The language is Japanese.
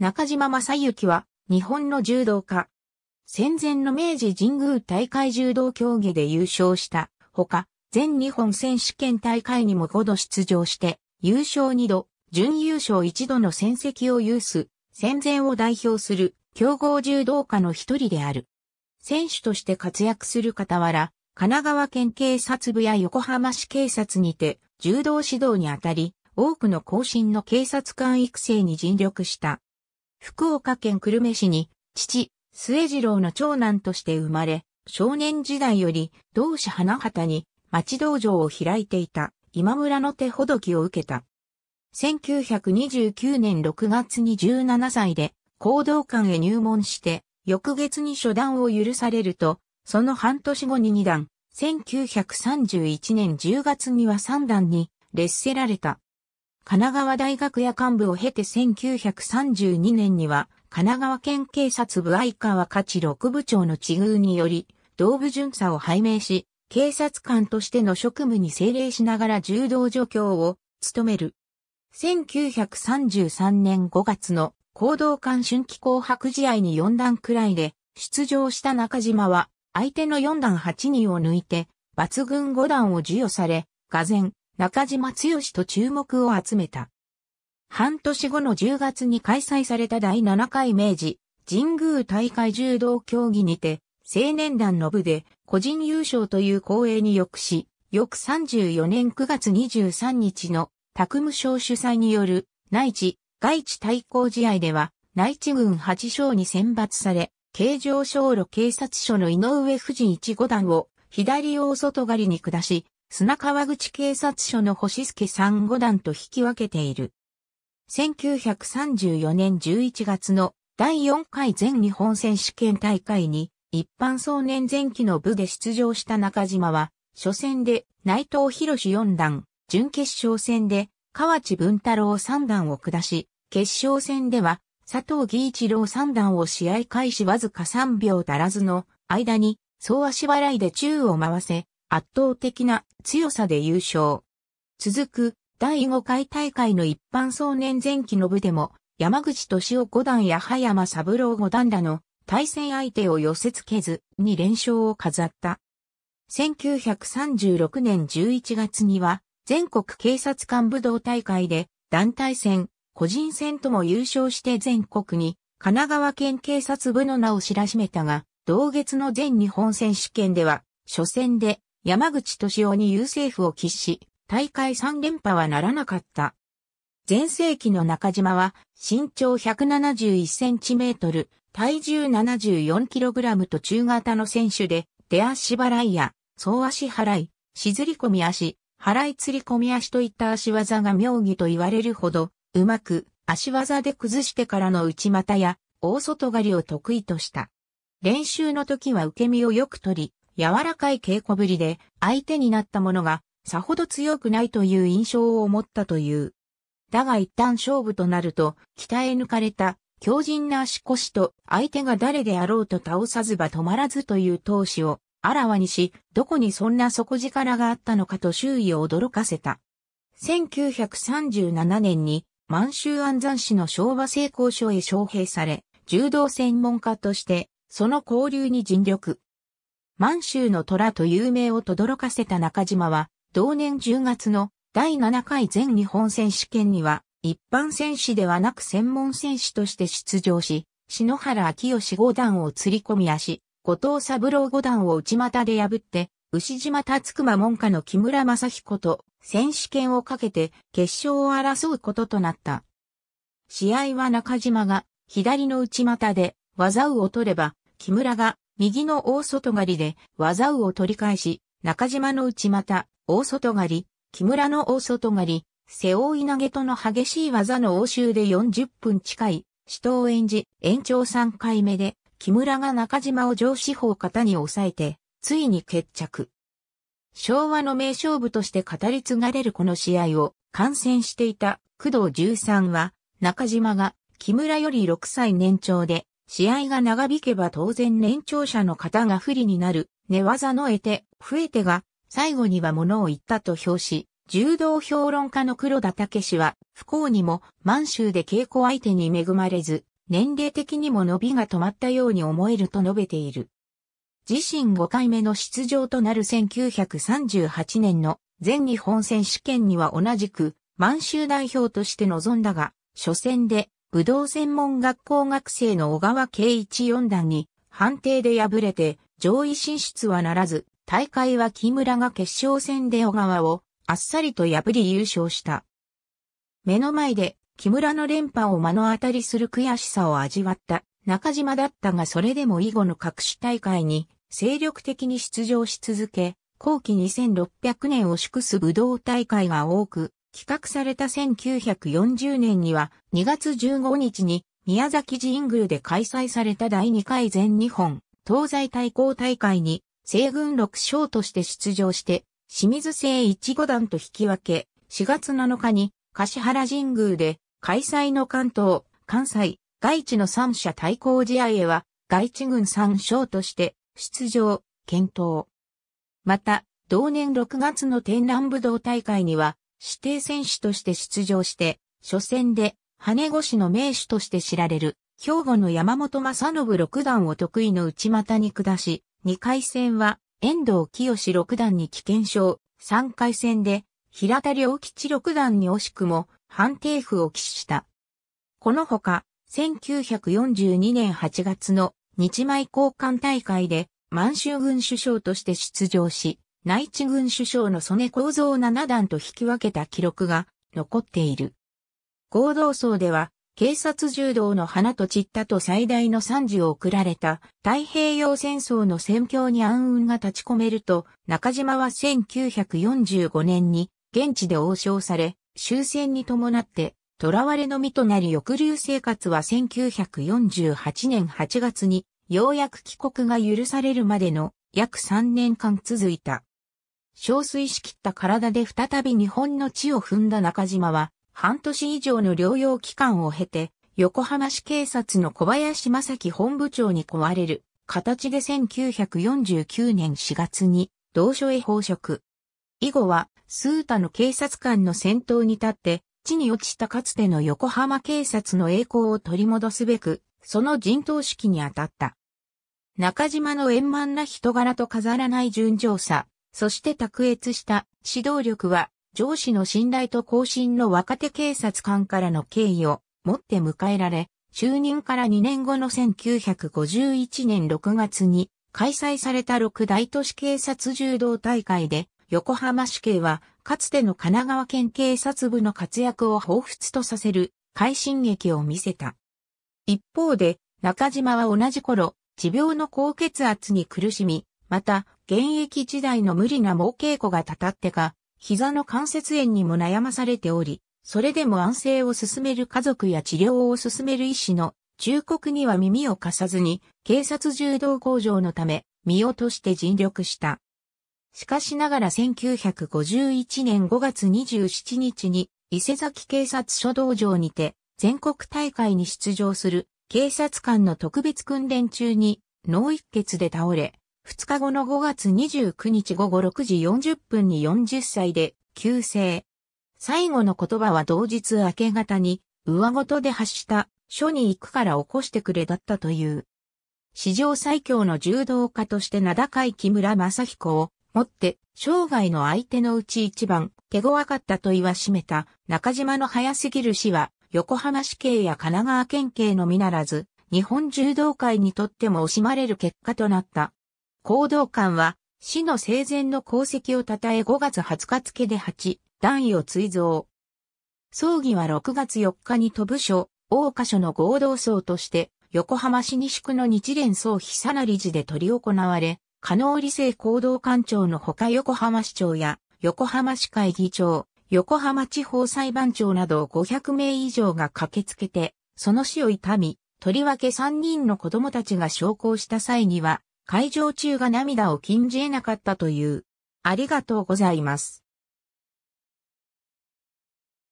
中島正幸は日本の柔道家。戦前の明治神宮大会柔道競技で優勝したほか、全日本選手権大会にも5度出場して、優勝2度、準優勝1度の戦績を有す、戦前を代表する強豪柔道家の一人である。選手として活躍する傍ら、神奈川県警察部や横浜市警察にて柔道指導にあたり、多くの後進の警察官育成に尽力した。福岡県久留米市に、父、末次郎の長男として生まれ、少年時代より、同志花畑に町道場を開いていた、今村の手ほどきを受けた。1929年6月に17歳で、行動館へ入門して、翌月に初段を許されると、その半年後に二段、1931年10月には三段に劣せられた。神奈川大学夜間部を経て1932年には、神奈川県警察部相川勝六部長の地遇により、同部巡査を拝命し、警察官としての職務に精霊しながら柔道助教を務める。1933年5月の行動官春季紅白試合に4段くらいで出場した中島は相手の4段8人を抜いて抜群5段を授与され、画前、中島剛と注目を集めた。半年後の10月に開催された第7回明治神宮大会柔道競技にて、青年団の部で個人優勝という光栄に翌し、翌34年9月23日の拓務省主催による内地外地対抗試合では、内地軍8将に選抜され、京城小路警察署の井上富士一五段を左大外刈りに下し、砂川口警察署の星助ん五段と引き分けている。1934年11月の第4回全日本選手権大会に一般総年前期の部で出場した中島は、初戦で内藤博四段、準決勝戦で河内文太郎三段を下し、決勝戦では佐藤義一郎三段を試合開始わずか3秒足らずの間に総足払いで宙を回せ、圧倒的な強さで優勝。続く第5回大会の一般総年前期の部でも、山口敏夫五段や葉山三郎五段らの対戦相手を寄せ付けずに連勝を飾った。1936年11月には全国警察官武道大会で団体戦、個人戦とも優勝して全国に神奈川県警察部の名を知らしめたが、同月の全日本選手権では初戦で山口敏夫に優政府を喫し、大会3連覇はならなかった。前世紀の中島は身長171センチメートル、体重74キログラムと中型の選手で、手足払いや、総足払い、しずり込み足、払い釣り込み足といった足技が妙義と言われるほど、うまく足技で崩してからの内股や、大外刈りを得意とした。練習の時は受け身をよく取り、柔らかい稽古ぶりで相手になったものがさほど強くないという印象を持ったという。だが一旦勝負となると、鍛え抜かれた強靭な足腰と相手が誰であろうと倒さずば止まらずという闘志をあらわにし、どこにそんな底力があったのかと周囲を驚かせた。1937年に満州安山市の昭和成功所へ招聘され、柔道専門家として、その交流に尽力。満州の虎と有名を轟かせた中島は、同年10月の第7回全日本選手権には、一般選手ではなく専門選手として出場し、篠原明義五段を釣り込み足、後藤三郎五段を内股で破って、牛島達熊門下の木村正彦と選手権をかけて決勝を争うこととなった。試合は中島が左の内股で技を取れば、木村が右の大外刈りで技を取り返し、中島の内股、大外刈り、木村の大外刈り、背負い投げとの激しい技の応酬で40分近い死闘を演じ、延長3回目で木村が中島を上司法型に抑えて、ついに決着。昭和の名勝負として語り継がれるこの試合を観戦していた工藤十三は、中島が木村より6歳年長で試合が長引けば当然年長者の方が不利になる、寝技の得て、増えてが、最後には物を言ったと評し、柔道評論家の黒田武氏は、不幸にも満州で稽古相手に恵まれず、年齢的にも伸びが止まったように思えると述べている。自身5回目の出場となる1938年の全日本選手権には同じく満州代表として臨んだが、初戦で武道専門学校学生の小川圭一四段に判定で敗れて上位進出はならず、大会は木村が決勝戦で小川をあっさりと破り優勝した。目の前で木村の連覇を目の当たりする悔しさを味わった中島だったがそれでも以後の各種大会に精力的に出場し続け、後期2600年を祝す武道大会が多く企画された1940年には2月15日に宮崎神宮で開催された第2回全日本東西対抗大会に西軍6章として出場して清水聖一五段と引き分け4月7日に柏原神宮で開催の関東、関西、外地の三者対抗試合へは外地軍3章として出場、検討。また、同年6月の天覧武道大会には、指定選手として出場して、初戦で、羽越しの名手として知られる、兵庫の山本正信六段を得意の内股に下し、2回戦は、遠藤清六段に危険勝、3回戦で、平田良吉六段に惜しくも、判定符を死した。このほか、1942年8月の日米交換大会で満州軍首相として出場し、内地軍首相の曽根構造七段と引き分けた記録が残っている。合同葬では、警察柔道の花と散ったと最大の惨事を送られた太平洋戦争の戦況に暗雲が立ち込めると、中島は1945年に現地で王将され、終戦に伴って囚われの身となり抑留生活は1948年8月にようやく帰国が許されるまでの約3年間続いた。憔悴しきった体で再び日本の地を踏んだ中島は、半年以上の療養期間を経て、横浜市警察の小林正樹本部長に壊れる形で1949年4月に同所へ放職。以後は、スータの警察官の先頭に立って、地に落ちたかつての横浜警察の栄光を取り戻すべく、その陣頭指揮に当たった。中島の円満な人柄と飾らない純情さ、そして卓越した指導力は上司の信頼と後進の若手警察官からの敬意を持って迎えられ、就任から2年後の1951年6月に開催された6大都市警察柔道大会で横浜市警はかつての神奈川県警察部の活躍を彷彿とさせる快進撃を見せた。一方で中島は同じ頃持病の高血圧に苦しみ、また現役時代の無理な猛稽古がたたってか、膝の関節炎にも悩まされており、それでも安静を進める家族や治療を進める医師の忠告には耳を貸さずに、警察柔道工場のため、身をとして尽力した。しかしながら1951年5月27日に、伊勢崎警察署道場にて、全国大会に出場する警察官の特別訓練中に脳一血で倒れ、2日後の5月29日午後6時40分に40歳で急逝。最後の言葉は同日明け方に上ごとで発した書に行くから起こしてくれだったという。史上最強の柔道家として名高い木村正彦をもって生涯の相手のうち一番手強かったと言わしめた中島の早すぎる死は横浜市警や神奈川県警のみならず日本柔道界にとっても惜しまれる結果となった。行動官は、死の生前の功績を称え5月20日付で8、段位を追贈。葬儀は6月4日に都部署、大箇所の合同葬として、横浜市西区の日蓮葬久成寺で執り行われ、加納理性行動官庁のほか横浜市長や、横浜市会議長、横浜地方裁判長など500名以上が駆けつけて、その死を悼み、とりわけ3人の子供たちが昇降した際には、会場中が涙を禁じ得なかったという。ありがとうございます。